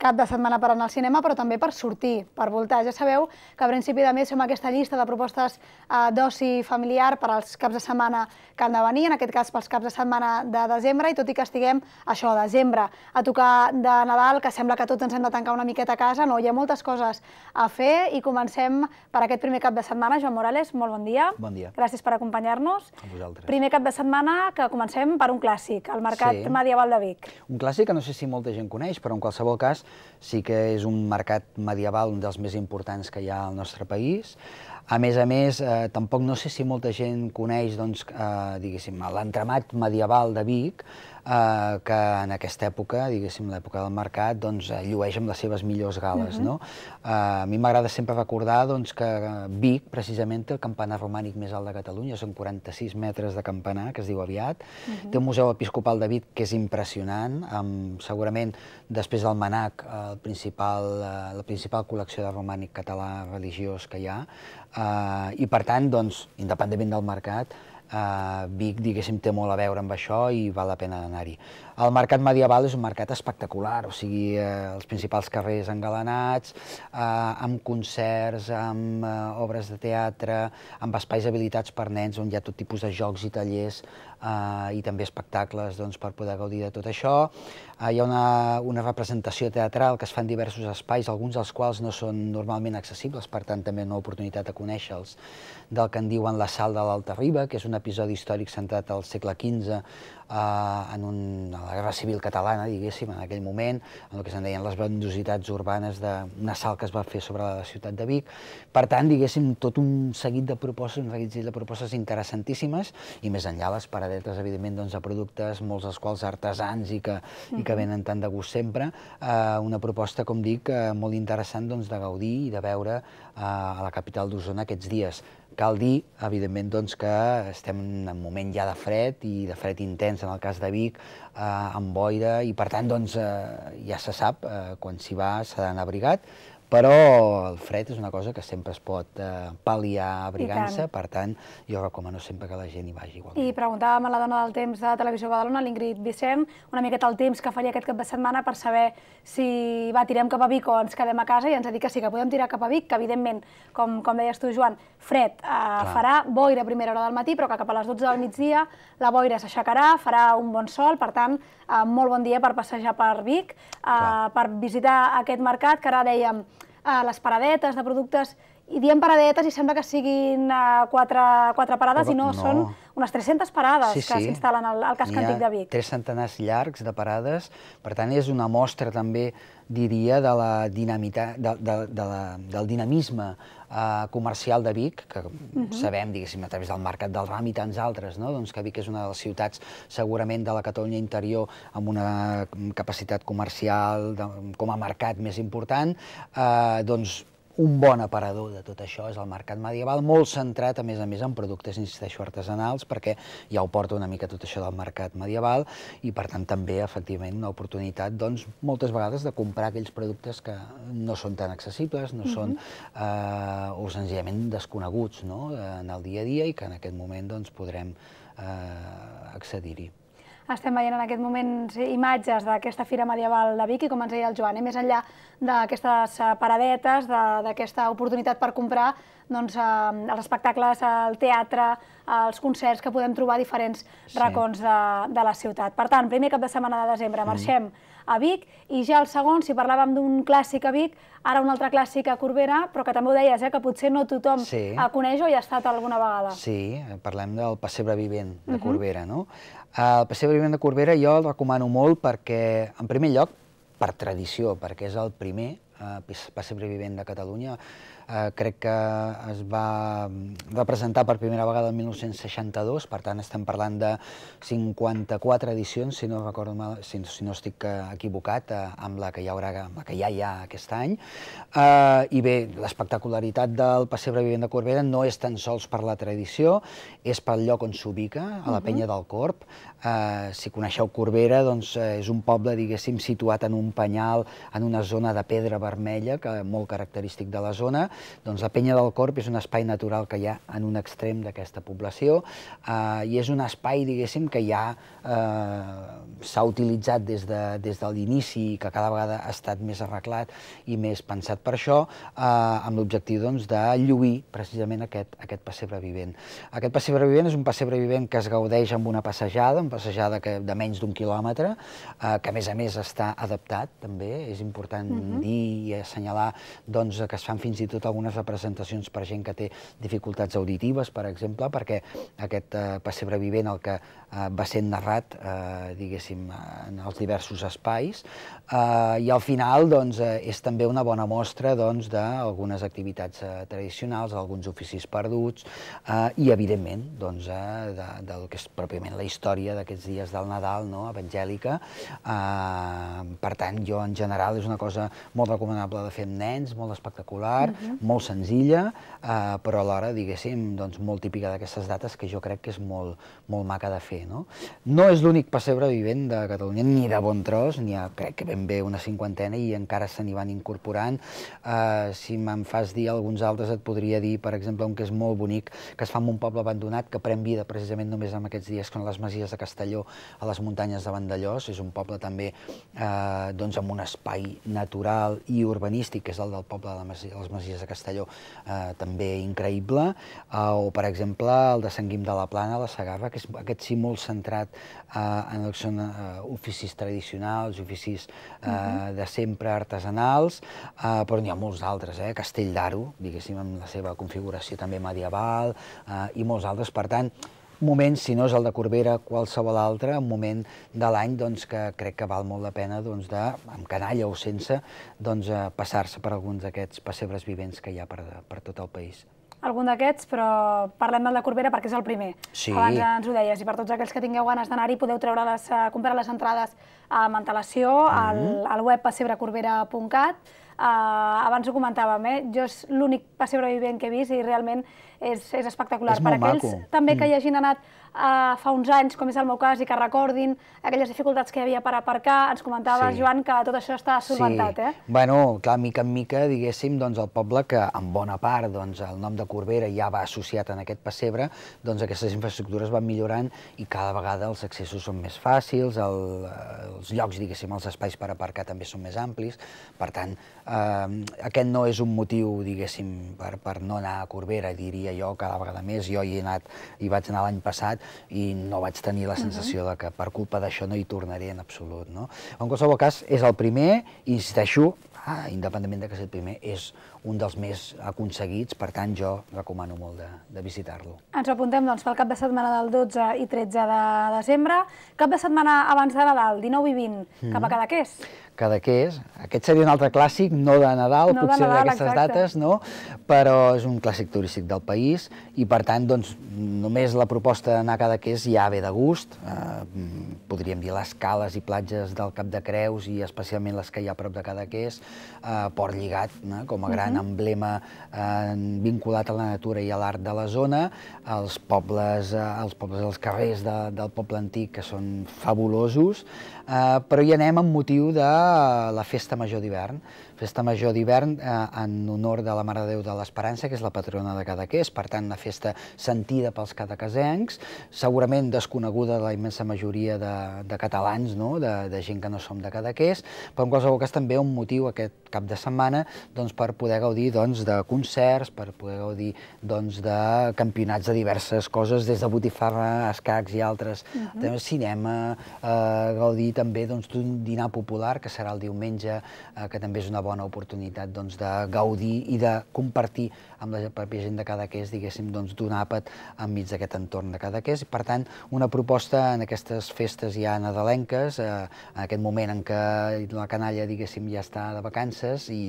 cap de setmana per anar al cinema, però també per sortir, per voltar. Ja sabeu que a principi de mes fem aquesta llista de propostes eh, d'oci familiar per als caps de setmana que han de venir, en aquest cas pels caps de setmana de desembre, i tot i que estiguem, això, a desembre, a tocar de Nadal, que sembla que tots ens hem de tancar una miqueta a casa, no, hi ha moltes coses a fer, i comencem per aquest primer cap de setmana. Joan Morales, molt bon dia. Bon dia. Gràcies per acompanyar-nos. A vosaltres. Primer cap de setmana que comencem per un clàssic, el Mercat sí. Medieval de Vic. Un clàssic que no sé si molta gent coneix, però en qualsevol cas sí que és un mercat medieval un dels més importants que hi ha al nostre país. A més a més, eh, tampoc no sé si molta gent coneix doncs, eh, l'entramat medieval de Vic, eh, que en aquesta època, diguéssim, l'època del mercat, doncs, eh, llueix amb les seves millors gales. Uh -huh. no? eh, a mi m'agrada sempre recordar doncs, que Vic, precisament, té el campanar romànic més alt de Catalunya, són 46 metres de campanar, que es diu aviat. Uh -huh. Té un museu episcopal de Vic que és impressionant, amb, segurament, després del Manac, el principal, eh, la principal col·lecció de romànic català religiós que hi ha, eh, i, per tant, doncs, independentment del mercat, Vic, diguéssim, té molt a veure amb això i val la pena anar-hi. El mercat medieval és un mercat espectacular, o sigui, eh, els principals carrers engalanats, eh, amb concerts, amb eh, obres de teatre, amb espais habilitats per nens on hi ha tot tipus de jocs i tallers eh, i també espectacles doncs, per poder gaudir de tot això. Eh, hi ha una, una representació teatral que es fa en diversos espais, alguns dels quals no són normalment accessibles, per tant també una oportunitat de conèixer-los, del que en diuen la Sal de l'Alta Riba, que és un episodi històric centrat al segle XV, eh, en, un, a la Guerra Civil Catalana, diguéssim, en aquell moment, en el que se'n deien les bandositats urbanes d'una sal que es va fer sobre la ciutat de Vic. Per tant, diguéssim, tot un seguit de propostes, un seguit de propostes interessantíssimes, i més enllà les parades alertes, evidentment, doncs, a productes, molts dels quals artesans i que, mm i que venen tant de gust sempre. Eh, una proposta, com dic, eh, molt interessant doncs, de gaudir i de veure eh, a la capital d'Osona aquests dies. Cal dir, evidentment, doncs, que estem en un moment ja de fred, i de fred intens en el cas de Vic, eh, amb boira, i per tant, doncs, eh, ja se sap, eh, quan s'hi va s'ha d'anar abrigat, però el fred és una cosa que sempre es pot eh, pal·liar abrigant-se, per tant, jo recomano sempre que la gent hi vagi igual. I preguntàvem a la dona del temps de Televisió Badalona, l'Ingrid Vicent, una miqueta el temps que faria aquest cap de setmana per saber si va, tirem cap a Vic o ens quedem a casa i ens ha dit que sí, que podem tirar cap a Vic, que evidentment, com, com deies tu, Joan, fred eh, farà boira a primera hora del matí, però que cap a les 12 del migdia la boira s'aixecarà, farà un bon sol, per tant, eh, molt bon dia per passejar per Vic, eh, per visitar aquest mercat, que ara dèiem, a eh, les paradetes de productes i diem paradetes i sembla que siguin eh, quatre, quatre parades Però, i no, no, són unes 300 parades sí, sí. que s'instal·len al, al casc antic de Vic. tres centenars llargs de parades, per tant és una mostra també, diria, de la dinamita, de, de, de la, del dinamisme Eh, comercial de Vic, que uh mhm. -huh. sabem, diguéssim, a través del mercat del ram i tants altres, no? doncs que Vic és una de les ciutats segurament de la Catalunya interior amb una capacitat comercial de, com a mercat més important, eh, doncs un bon aparador de tot això és el mercat medieval, molt centrat, a més a més, en productes, insisteixo, artesanals, perquè ja ho porta una mica tot això del mercat medieval, i per tant també, efectivament, una oportunitat, doncs, moltes vegades de comprar aquells productes que no són tan accessibles, no mm -hmm. són, eh, o senzillament desconeguts, no?, en el dia a dia, i que en aquest moment, doncs, podrem eh, accedir-hi. Estem veient en aquest moment imatges d'aquesta fira medieval de Vic i, com ens deia el Joan, eh, més enllà d'aquestes eh, paradetes, d'aquesta oportunitat per comprar doncs, eh, els espectacles, el teatre, els concerts que podem trobar a diferents sí. racons de, eh, de la ciutat. Per tant, primer cap de setmana de desembre marxem a Vic i ja el segon, si parlàvem d'un clàssic a Vic, ara un altre clàssic a Corbera, però que també ho deies, eh, que potser no tothom sí. coneix o hi ha estat alguna vegada. Sí, parlem del Passebre Vivent de uh -huh. Corbera, no? El Passeig vivent de Corbera jo el recomano molt perquè, en primer lloc, per tradició, perquè és el primer Eh, ser Vivent de Catalunya. Eh, crec que es va presentar per primera vegada el 1962, per tant estem parlant de 54 edicions, si no, recordo mal, si, no estic eh, equivocat, amb la que hi haurà, amb la que ja hi ha aquest any. I bé, l'espectacularitat del Passebre Vivent de Corbera no és tan sols per la tradició, és pel lloc on s'ubica, a la mhm. penya del Corp. Si coneixeu Corbera, doncs és un poble, diguéssim, situat en un penyal, en una zona de pedra vermella, que molt característic de la zona. Doncs la Penya del Corp és un espai natural que hi ha en un extrem d'aquesta població eh, i és un espai, diguéssim, que ja eh, s'ha utilitzat des de, des de l'inici i que cada vegada ha estat més arreglat i més pensat per això, eh, amb l'objectiu doncs, de lluir precisament aquest, aquest pessebre vivent. Aquest pessebre vivent és un pessebre vivent que es gaudeix amb una passejada, una passejada que, de menys d'un quilòmetre, eh, que a més a més està adaptat també, és important uh mhm. -huh. dir i assenyalar doncs, que es fan fins i tot algunes representacions per gent que té dificultats auditives, per exemple, perquè aquest eh, pessebre vivent el que Eh, va ser narrat, eh, diguéssim, en els diversos espais, eh, i al final doncs, eh, és també una bona mostra doncs, d'algunes doncs, activitats eh, tradicionals, alguns oficis perduts, eh, i evidentment doncs, eh, de, del que és pròpiament la història d'aquests dies del Nadal, no?, evangèlica. Eh, per tant, jo en general és una cosa molt recomanable de fer amb nens, molt espectacular, uh mhm. -huh. molt senzilla, eh, però alhora, diguéssim, doncs, molt típica d'aquestes dates que jo crec que és molt, molt maca de fer. No, no és l'únic pessebre vivent de Catalunya, ni de bon tros, n'hi ha crec que ben bé una cinquantena i encara se n'hi van incorporant. Uh, si me'n fas dir alguns altres et podria dir, per exemple, un que és molt bonic, que es fa en un poble abandonat, que pren vida precisament només en aquests dies, que les Masies de Castelló, a les muntanyes de Vandellós, és un poble també uh, doncs amb un espai natural i urbanístic, que és el del poble de les Masies de Castelló, uh, també increïble, uh, o per exemple el de Sant Guim de la Plana, la Segarra, que és aquest símbol molt centrat eh, en el que són eh, oficis tradicionals, oficis eh, de sempre artesanals, eh, però n'hi ha molts d'altres, eh? Castell d'Aro, diguéssim, amb la seva configuració també medieval, eh, i molts altres. Per tant, moment, si no és el de Corbera, qualsevol altre, un moment de l'any doncs, que crec que val molt la pena, doncs, de, amb canalla o sense, doncs, eh, passar-se per alguns d'aquests pessebres vivents que hi ha per, per tot el país algun d'aquests, però parlem del de Corbera perquè és el primer. Sí. Abans ens ho deies, i per tots aquells que tingueu ganes d'anar-hi, podeu treure les, eh, comprar les entrades amb antelació mm -hmm. al, al web pessebrecorbera.cat, Uh, eh, abans ho comentàvem, eh? jo és l'únic pessebre vivent que he vist i realment és, és espectacular. És per aquells maco. també mm. que hi hagin anat eh, fa uns anys, com és el meu cas, i que recordin aquelles dificultats que hi havia per aparcar. Ens comentaves, sí. Joan, que tot això està solventat, sí. eh? Bueno, clar, mica en mica, diguéssim, doncs el poble que en bona part doncs, el nom de Corbera ja va associat en aquest pessebre, doncs aquestes infraestructures van millorant i cada vegada els accessos són més fàcils, el, els llocs, diguéssim, els espais per aparcar també són més amplis, per tant, eh, aquest no és un motiu, diguéssim, per, per no anar a Corbera, diria jo, cada vegada més, jo hi he anat, hi vaig anar l'any passat, i no vaig tenir la sensació uh -huh. de que per culpa d'això no hi tornaré en absolut. No? En qualsevol cas, és el primer, insisteixo, ah, independentment de que sigui el primer, és un dels més aconseguits, per tant jo recomano molt de, de visitar-lo. Ens apuntem doncs, pel cap de setmana del 12 i 13 de desembre, cap de setmana abans de Nadal, 19 i 20, mm -hmm. cap a mhm. Cadaqués. Cadaqués, aquest seria un altre clàssic, no de Nadal, no potser d'aquestes dates, no? però és un clàssic turístic del país i per tant doncs, només la proposta d'anar a Cadaqués ja ve de gust, eh, podríem dir les cales i platges del Cap de Creus i especialment les que hi ha a prop de Cadaqués, eh, Port Lligat, no? Eh, com a gran gran emblema eh, vinculat a la natura i a l'art de la zona, els pobles, eh, els pobles dels carrers de, del poble antic, que són fabulosos, Eh, però hi anem amb motiu de la Festa Major d'hivern. Festa Major d'hivern eh, en honor de la Mare de Déu de l'Esperança, que és la patrona de Cadaqués, per tant, una festa sentida pels cadaquesencs, segurament desconeguda de la immensa majoria de, de catalans, no? de, de gent que no som de Cadaqués, però en qualsevol cas també un motiu aquest cap de setmana doncs, per poder gaudir doncs, de concerts, per poder gaudir doncs, de campionats de diverses coses, des de botifarra, escacs i altres, uh mhm. -huh. cinema, eh, gaudir també doncs, d'un doncs, dinar popular, que serà el diumenge, eh, que també és una bona oportunitat doncs, de gaudir i de compartir amb la pròpia gent de Cadaqués, diguéssim, doncs, d'un àpat enmig d'aquest entorn de Cadaqués. Per tant, una proposta en aquestes festes ja nadalenques, eh, en aquest moment en què la canalla, diguéssim, ja està de vacances i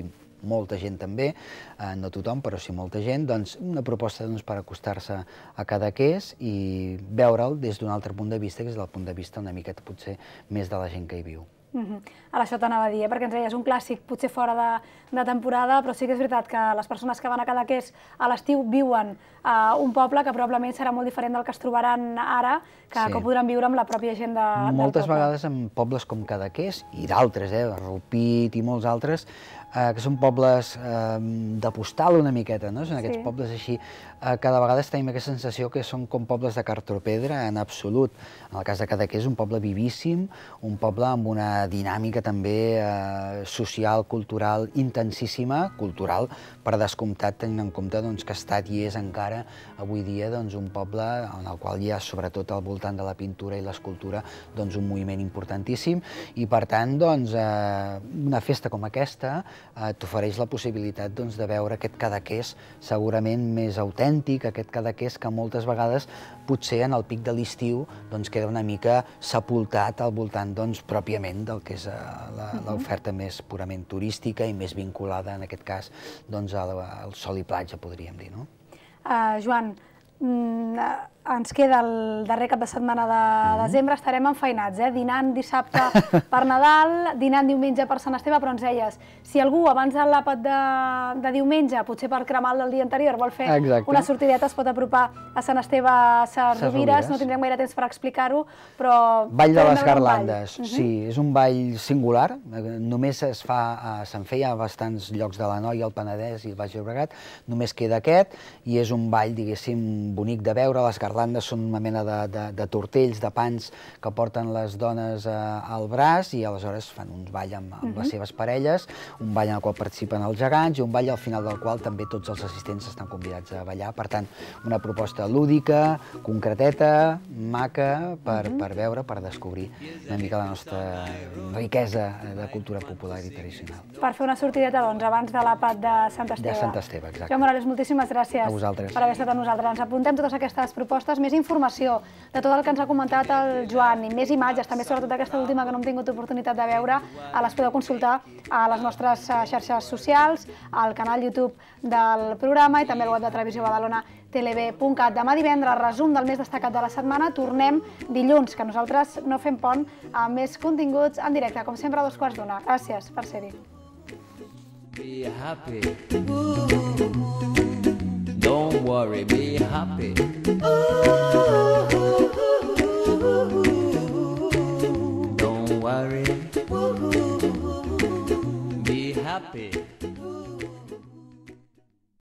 molta gent també, eh, no tothom, però sí molta gent, doncs una proposta doncs, per acostar-se a Cadaqués i veure'l des d'un altre punt de vista, que és del punt de vista una miqueta potser més de la gent que hi viu. Uh -huh. Ara això t'anava a dir, eh? perquè ens deies un clàssic potser fora de, de temporada, però sí que és veritat que les persones que van a Cadaqués a l'estiu viuen a uh, eh, un poble que probablement serà molt diferent del que es trobaran ara, que, sí. que podran viure amb la pròpia gent de, Moltes del poble. vegades en pobles com Cadaqués i d'altres, eh? Rupit i molts altres, eh, que són pobles eh, de postal una miqueta, no? Són aquests sí. pobles així eh, cada vegada tenim aquesta sensació que són com pobles de cartropedra en absolut. En el cas de Cadaqués, un poble vivíssim, un poble amb una dinàmica també eh, social, cultural, intensíssima, cultural, per descomptat, tenint en compte doncs, que ha estat i és encara avui dia doncs, un poble en el qual hi ha, sobretot al voltant de la pintura i l'escultura, doncs, un moviment importantíssim, i per tant, doncs, eh, una festa com aquesta, eh, t'ofereix la possibilitat doncs, de veure aquest cadaqués segurament més autèntic, aquest cadaqués que moltes vegades potser en el pic de l'estiu doncs, queda una mica sepultat al voltant doncs, pròpiament del que és eh, l'oferta uh -huh. més purament turística i més vinculada, en aquest cas, doncs, al, al sol i platja, podríem dir. No? Uh, Joan, mm, uh ens queda el darrer cap de setmana de mm-hmm. desembre, estarem enfeinats, eh? dinant dissabte per Nadal, dinant diumenge per Sant Esteve, però ens deies, si algú abans de l'àpat de, de diumenge, potser per cremar el del dia anterior, vol fer Exacte. una sortideta, es pot apropar a Sant Esteve a Sarrovires, no tindrem gaire temps per explicar-ho, però... Ball de les Garlandes, ball. Mhm. sí, és un ball singular, eh, només es fa, se'n feia a bastants llocs de la Noia, el Penedès i el Baix Llobregat, només queda aquest, i és un ball, diguéssim, bonic de veure, les Garlandes garlandes són una mena de, de, de tortells, de pans que porten les dones eh, al braç i aleshores fan un ball amb, amb les mhm. seves parelles, un ball en el qual participen els gegants i un ball al final del qual també tots els assistents estan convidats a ballar. Per tant, una proposta lúdica, concreteta, maca, per, mhm. per veure, per descobrir una mica la nostra riquesa eh, de cultura popular i tradicional. Per fer una sortideta, doncs, abans de l'àpat de Sant Esteve. De Sant Esteve, exacte. Jo, Morales, moltíssimes gràcies a vosaltres. per haver estat amb nosaltres. Ens apuntem totes aquestes propostes respostes, més informació de tot el que ens ha comentat el Joan i més imatges, també sobretot aquesta última que no hem tingut oportunitat de veure, les podeu consultar a les nostres eh, xarxes socials, al canal YouTube del programa i també al web de Televisió Badalona tv.cat. Demà divendres, resum del més destacat de la setmana, tornem dilluns, que nosaltres no fem pont a més continguts en directe, com sempre a dos quarts d'una. Gràcies per ser-hi. Be happy. Ooh, ooh, ooh. Don't worry, be happy. Ooh. Oh, oh.